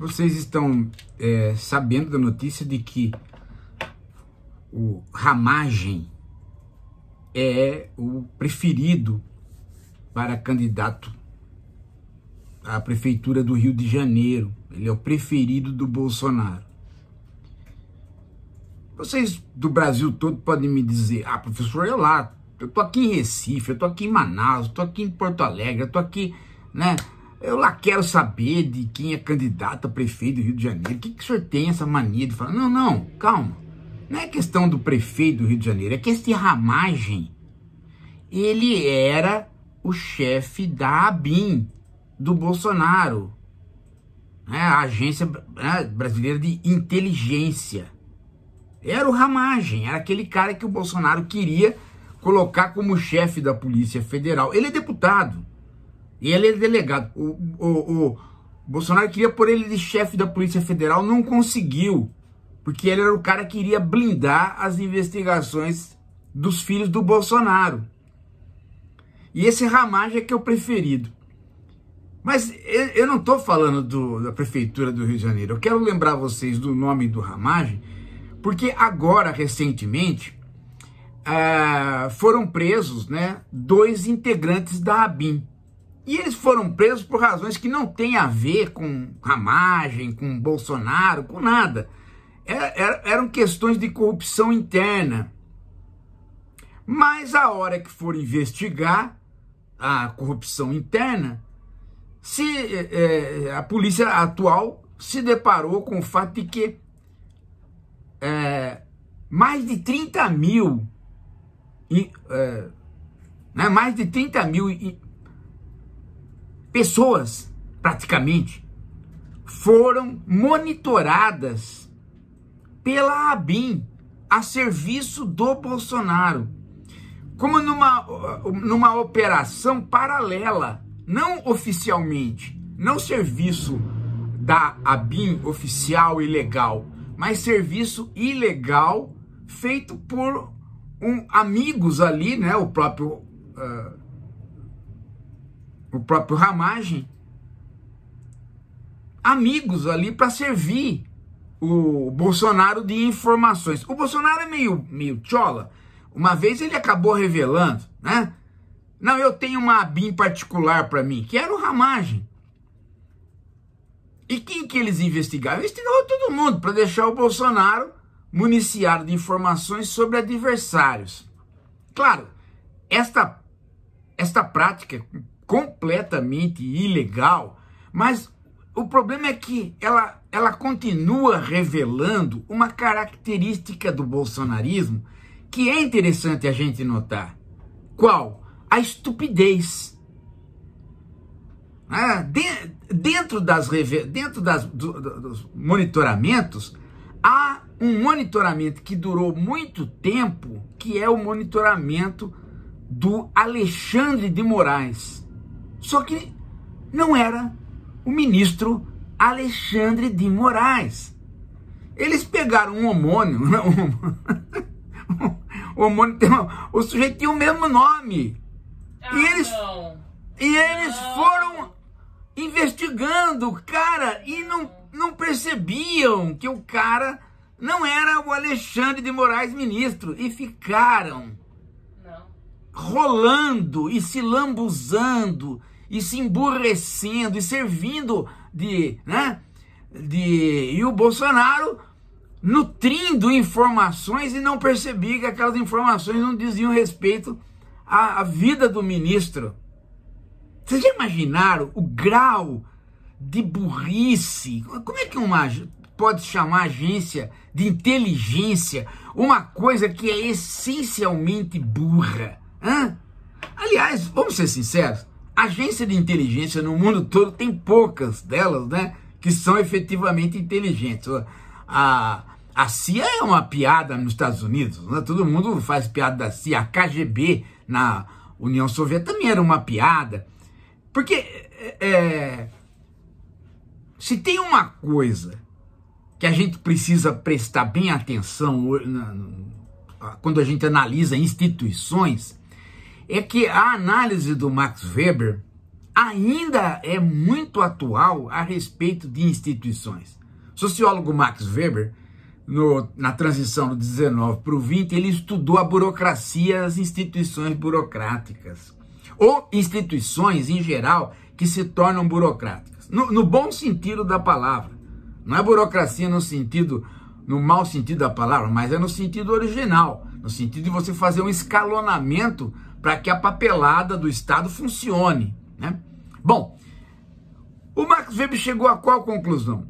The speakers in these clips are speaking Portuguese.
Vocês estão é, sabendo da notícia de que o Ramagem é o preferido para candidato à prefeitura do Rio de Janeiro. Ele é o preferido do Bolsonaro. Vocês do Brasil todo podem me dizer: "Ah, professor, eu lá, eu tô aqui em Recife, eu tô aqui em Manaus, eu tô aqui em Porto Alegre, eu tô aqui, né, eu lá quero saber de quem é candidato a prefeito do Rio de Janeiro. O que, que o senhor tem essa mania de falar? Não, não, calma. Não é questão do prefeito do Rio de Janeiro, é que esse Ramagem, ele era o chefe da ABIN, do Bolsonaro, né, a Agência né, Brasileira de Inteligência. Era o Ramagem, era aquele cara que o Bolsonaro queria colocar como chefe da Polícia Federal. Ele é deputado. E ele é delegado. O, o, o Bolsonaro queria pôr ele de chefe da Polícia Federal, não conseguiu. Porque ele era o cara que iria blindar as investigações dos filhos do Bolsonaro. E esse Ramage é que é o preferido. Mas eu não estou falando do, da Prefeitura do Rio de Janeiro. Eu quero lembrar vocês do nome do Ramage, porque agora, recentemente, ah, foram presos né, dois integrantes da ABIN. E eles foram presos por razões que não têm a ver com ramagem, com Bolsonaro, com nada. Era, é, é, eram questões de corrupção interna. Mas a hora que for investigar a corrupção interna, se é, é a polícia atual se deparou com o fato de que é, mais de 30 mil, é, né, mais de 30 mil pessoas, praticamente, foram monitoradas pela ABIN a serviço do Bolsonaro, como numa, numa operação paralela, não oficialmente, não serviço da ABIN oficial e legal, mas serviço ilegal feito por um, amigos ali, né, o próprio uh, o próprio Ramagem, amigos ali para servir o Bolsonaro de informações. O Bolsonaro é meio, meio chola. Uma vez ele acabou revelando, né? Não, eu tenho uma BIM particular para mim, que era o Ramagem. E quem que eles investigaram? Investigaram todo mundo para deixar o Bolsonaro municiado de informações sobre adversários. Claro, esta, esta prática completamente ilegal, mas o problema é que ela, ela continua revelando uma característica do bolsonarismo que é interessante a gente notar. Qual? A estupidez. Ah, de, dentro das, dentro das, do, do, dos monitoramentos, há um monitoramento que durou muito tempo, que é o monitoramento do Alexandre de Moraes. Só que não era o ministro Alexandre de Moraes. Eles pegaram um homônio, não, um, o tem, o sujeito tinha o mesmo nome. Ah, e eles, e eles foram investigando o cara e não, não percebiam que o cara não era o Alexandre de Moraes ministro e ficaram não. rolando e se lambuzando e se emburrecendo e servindo de, né? De e o Bolsonaro nutrindo informações e não percebia que aquelas informações não diziam respeito à, à vida do ministro. Vocês já imaginaram o grau de burrice? Como é que uma pode chamar agência de inteligência uma coisa que é essencialmente burra? Aliás, vamos ser sinceros, Agência de inteligência no mundo todo tem poucas delas, né? Que são efetivamente inteligentes. A, a CIA é uma piada nos Estados Unidos, né? Todo mundo faz piada da CIA. A KGB na União Soviética também era uma piada. Porque é, é, se tem uma coisa que a gente precisa prestar bem atenção quando a gente analisa instituições, é que a análise do Max Weber ainda é muito atual a respeito de instituições. O sociólogo Max Weber, no, na transição do 19 para o 20, ele estudou a burocracia, as instituições burocráticas, ou instituições em geral que se tornam burocráticas, no, no bom sentido da palavra. Não é burocracia no sentido, no mau sentido da palavra, mas é no sentido original, no sentido de você fazer um escalonamento para que a papelada do Estado funcione. Né? Bom, o Max Weber chegou a qual conclusão?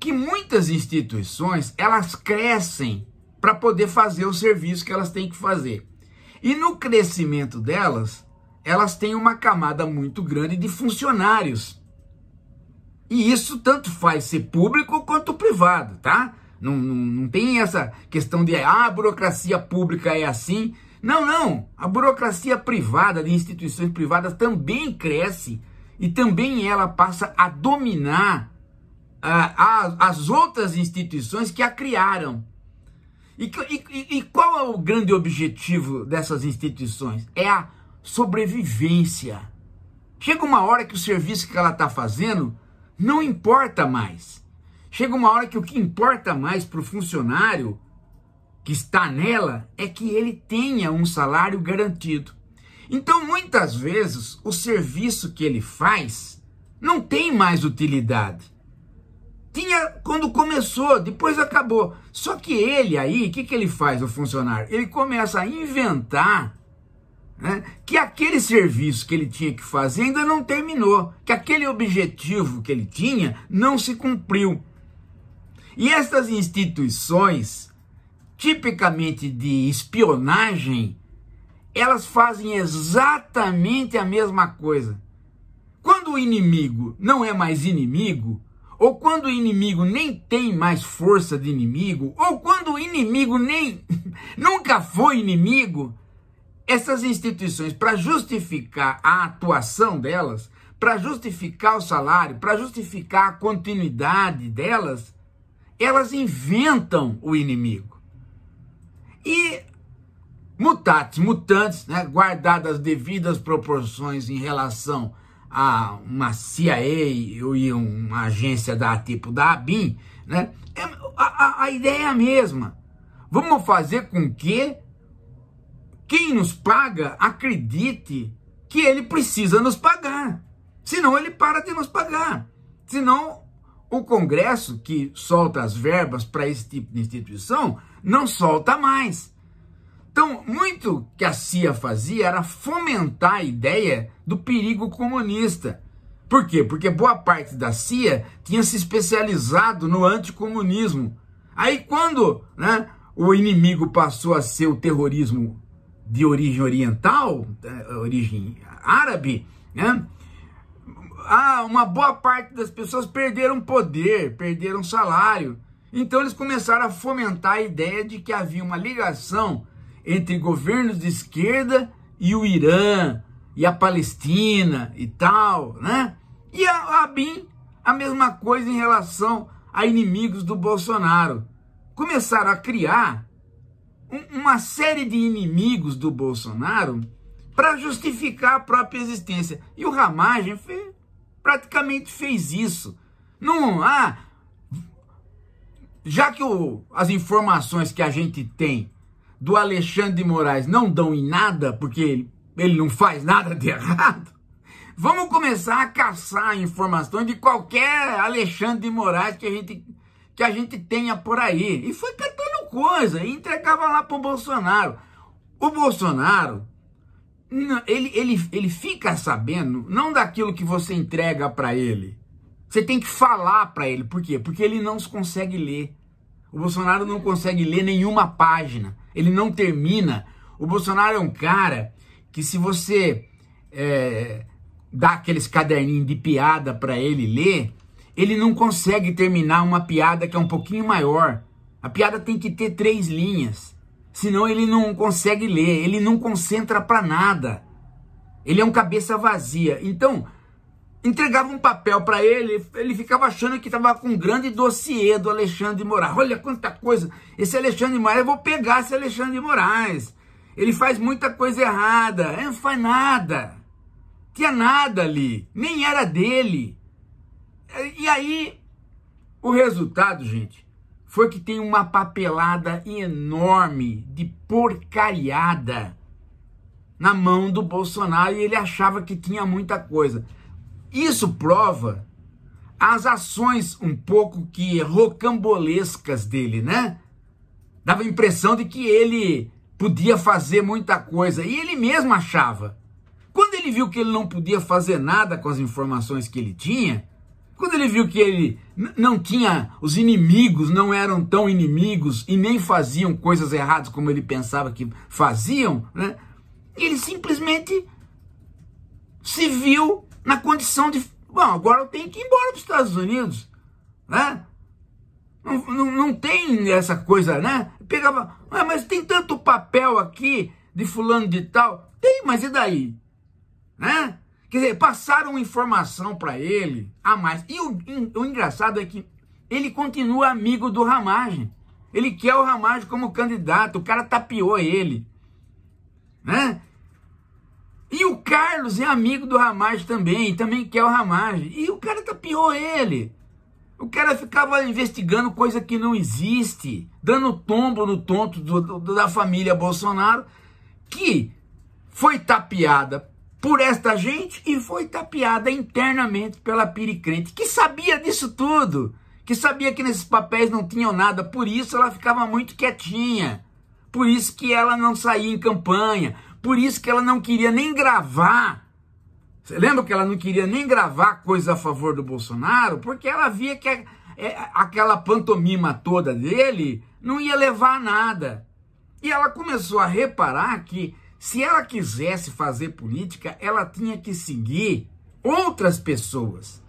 Que muitas instituições elas crescem para poder fazer o serviço que elas têm que fazer. E no crescimento delas, elas têm uma camada muito grande de funcionários. E isso tanto faz ser público quanto privado, tá? Não, não, não tem essa questão de ah, a burocracia pública é assim não, não. A burocracia privada de instituições privadas também cresce e também ela passa a dominar ah, as outras instituições que a criaram. E, e, e qual é o grande objetivo dessas instituições? É a sobrevivência. Chega uma hora que o serviço que ela está fazendo não importa mais. Chega uma hora que o que importa mais para o funcionário que está nela é que ele tenha um salário garantido. Então, muitas vezes, o serviço que ele faz não tem mais utilidade. Tinha quando começou, depois acabou. Só que ele aí, o que, que ele faz, o funcionário? Ele começa a inventar né, que aquele serviço que ele tinha que fazer ainda não terminou, que aquele objetivo que ele tinha não se cumpriu. E estas instituições tipicamente de espionagem, elas fazem exatamente a mesma coisa. Quando o inimigo não é mais inimigo, ou quando o inimigo nem tem mais força de inimigo, ou quando o inimigo nem nunca foi inimigo, essas instituições, para justificar a atuação delas, para justificar o salário, para justificar a continuidade delas, elas inventam o inimigo. E mutatis mutantes, né, guardadas as devidas proporções em relação a uma CIA e uma agência da tipo da ABIN, né, é, a, a, a ideia é a mesma. Vamos fazer com que quem nos paga acredite que ele precisa nos pagar. Senão ele para de nos pagar. Senão o Congresso, que solta as verbas para esse tipo de instituição, não solta mais. Então, muito que a CIA fazia era fomentar a ideia do perigo comunista. Por quê? Porque boa parte da CIA tinha se especializado no anticomunismo. Aí, quando né, o inimigo passou a ser o terrorismo de origem oriental, né, origem árabe, né, ah, uma boa parte das pessoas perderam poder, perderam salário. Então eles começaram a fomentar a ideia de que havia uma ligação entre governos de esquerda e o Irã, e a Palestina e tal, né? E a Abin, a mesma coisa em relação a inimigos do Bolsonaro. Começaram a criar um, uma série de inimigos do Bolsonaro para justificar a própria existência. E o Ramagem fez, praticamente fez isso. Não, ah, já que o, as informações que a gente tem do Alexandre de Moraes não dão em nada, porque ele, ele não faz nada de errado, vamos começar a caçar informações de qualquer Alexandre de Moraes que a gente, que a gente tenha por aí. E foi catando coisa e entregava lá para o Bolsonaro. O Bolsonaro ele, ele, ele fica sabendo não daquilo que você entrega para ele. Você tem que falar para ele. Por quê? Porque ele não consegue ler. O Bolsonaro não consegue ler nenhuma página. Ele não termina. O Bolsonaro é um cara que se você é, dá aqueles caderninhos de piada para ele ler, ele não consegue terminar uma piada que é um pouquinho maior. A piada tem que ter três linhas senão ele não consegue ler, ele não concentra para nada. Ele é um cabeça vazia. Então, entregava um papel para ele, ele ficava achando que estava com um grande dossiê do Alexandre de Moraes. Olha quanta coisa, esse Alexandre de Moraes, eu vou pegar esse Alexandre de Moraes. Ele faz muita coisa errada, ele é, não faz nada. Tinha nada ali, nem era dele. E aí, o resultado, gente, foi que tem uma papelada enorme de porcariada na mão do Bolsonaro e ele achava que tinha muita coisa. Isso prova as ações um pouco que rocambolescas dele, né? Dava a impressão de que ele podia fazer muita coisa e ele mesmo achava. Quando ele viu que ele não podia fazer nada com as informações que ele tinha, quando ele viu que ele não tinha, os inimigos não eram tão inimigos e nem faziam coisas erradas como ele pensava que faziam, né? ele simplesmente se viu na condição de, bom, agora eu tenho que ir embora para os Estados Unidos, né? Não, não, não tem essa coisa, né? Pegava, ah, mas tem tanto papel aqui de fulano de tal. Tem, mas e daí? Né? Quer dizer, passaram informação para ele a mais. E o, o, engraçado é que ele continua amigo do Ramagem. Ele quer o Ramagem como candidato, o cara tapeou ele. Né? E o Carlos é amigo do Ramagem também, também quer o Ramagem. E o cara tapeou ele. O cara ficava investigando coisa que não existe, dando tombo no tonto do, do, da família Bolsonaro, que foi tapeada por esta gente e foi tapeada internamente pela piricrente, que sabia disso tudo, que sabia que nesses papéis não tinham nada, por isso ela ficava muito quietinha, por isso que ela não saía em campanha, por isso que ela não queria nem gravar. Você lembra que ela não queria nem gravar coisa a favor do Bolsonaro? Porque ela via que a, é, aquela pantomima toda dele não ia levar a nada. E ela começou a reparar que se ela quisesse fazer política, ela tinha que seguir outras pessoas.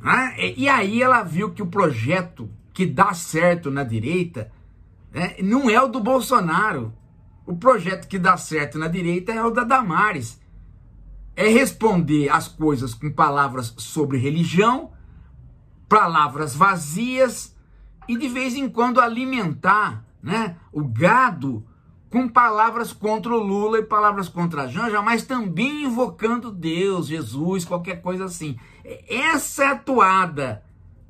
Né? E aí ela viu que o projeto que dá certo na direita né, não é o do Bolsonaro. O projeto que dá certo na direita é o da Damares. É responder as coisas com palavras sobre religião, palavras vazias e de vez em quando alimentar né, o gado com palavras contra o Lula e palavras contra a Janja, mas também invocando Deus, Jesus, qualquer coisa assim. Essa é a toada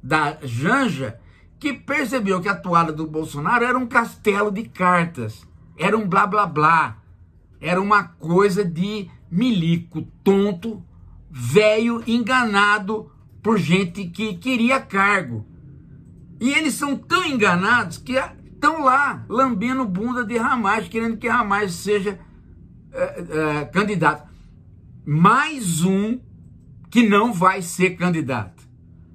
da Janja que percebeu que a toada do Bolsonaro era um castelo de cartas, era um blá blá blá, era uma coisa de milico tonto, velho enganado por gente que queria cargo. E eles são tão enganados que estão lá lambendo bunda de Ramais, querendo que Ramais seja é, é, candidato. Mais um que não vai ser candidato.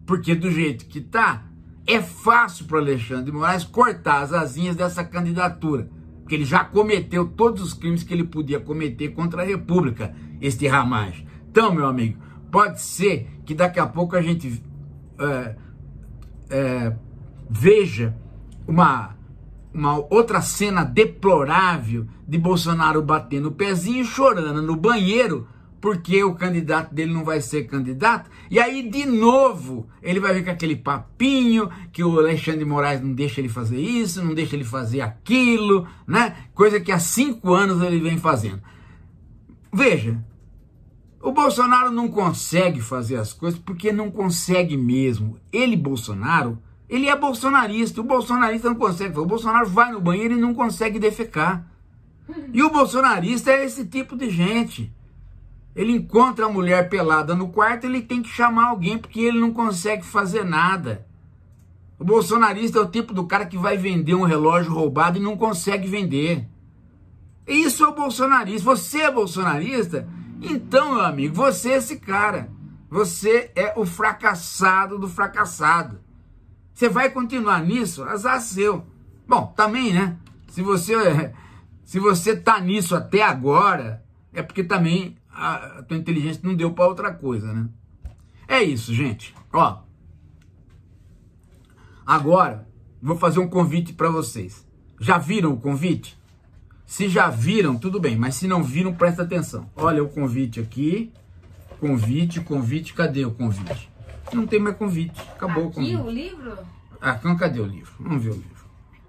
Porque do jeito que está, é fácil para Alexandre de Moraes cortar as asinhas dessa candidatura. Porque ele já cometeu todos os crimes que ele podia cometer contra a República, este Ramais. Então, meu amigo, pode ser que daqui a pouco a gente é, é, veja uma uma outra cena deplorável de Bolsonaro batendo o pezinho e chorando no banheiro porque o candidato dele não vai ser candidato. E aí, de novo, ele vai ver com aquele papinho que o Alexandre de Moraes não deixa ele fazer isso, não deixa ele fazer aquilo, né? Coisa que há cinco anos ele vem fazendo. Veja, o Bolsonaro não consegue fazer as coisas porque não consegue mesmo. Ele, Bolsonaro, ele é bolsonarista. O bolsonarista não consegue. O Bolsonaro vai no banheiro e não consegue defecar. E o bolsonarista é esse tipo de gente. Ele encontra a mulher pelada no quarto, ele tem que chamar alguém porque ele não consegue fazer nada. O bolsonarista é o tipo do cara que vai vender um relógio roubado e não consegue vender. Isso é o bolsonarista. Você é bolsonarista? Então, meu amigo, você é esse cara. Você é o fracassado do fracassado. Você vai continuar nisso? Azar seu. Bom, também, né? Se você se você tá nisso até agora, é porque também a, a tua inteligência não deu para outra coisa, né? É isso, gente. Ó. Agora vou fazer um convite para vocês. Já viram o convite? Se já viram, tudo bem, mas se não viram, presta atenção. Olha o convite aqui. Convite, convite, cadê o convite? Não tem mais convite. Acabou aqui, o convite. Aqui o livro? Ah, então cadê o livro? Vamos ver o livro.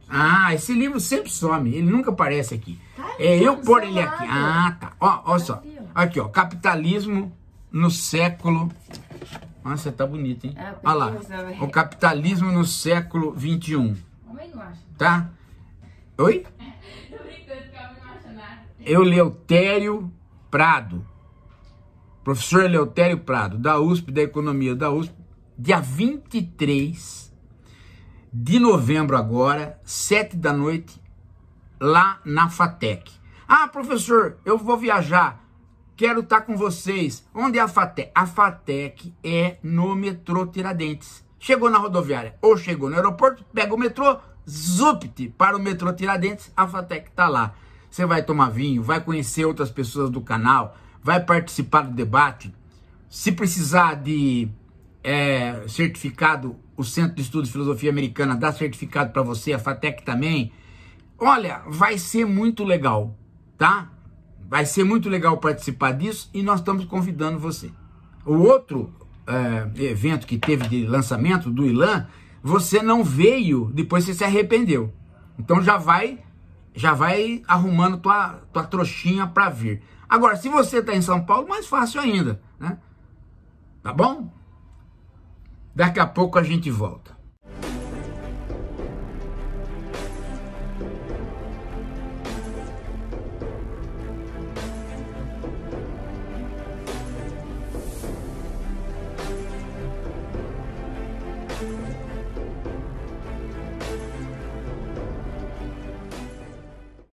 Ah, esse livro sempre some, ele nunca aparece aqui. Tá é eu pôr ele aqui. Ah, tá. Ó, ó tá só. Aqui ó. Capitalismo no século. Nossa, você tá bonito, hein? É, Olha lá. O capitalismo no século XXI. Tá? Oi? Eu Eleutério Prado professor Eleutério Prado, da USP, da Economia da USP, dia 23 de novembro agora, sete da noite, lá na FATEC. Ah, professor, eu vou viajar, quero estar com vocês. Onde é a FATEC? A FATEC é no metrô Tiradentes. Chegou na rodoviária ou chegou no aeroporto, pega o metrô, zupt para o metrô Tiradentes, a FATEC está lá. Você vai tomar vinho, vai conhecer outras pessoas do canal, vai participar do debate. Se precisar de é, certificado, o Centro de Estudos de Filosofia Americana dá certificado para você, a FATEC também. Olha, vai ser muito legal, tá? Vai ser muito legal participar disso e nós estamos convidando você. O outro é, evento que teve de lançamento do Ilan, você não veio, depois você se arrependeu. Então já vai, já vai arrumando tua, tua trouxinha para vir. Agora, se você está em São Paulo, mais fácil ainda, né? Tá bom? Daqui a pouco a gente volta.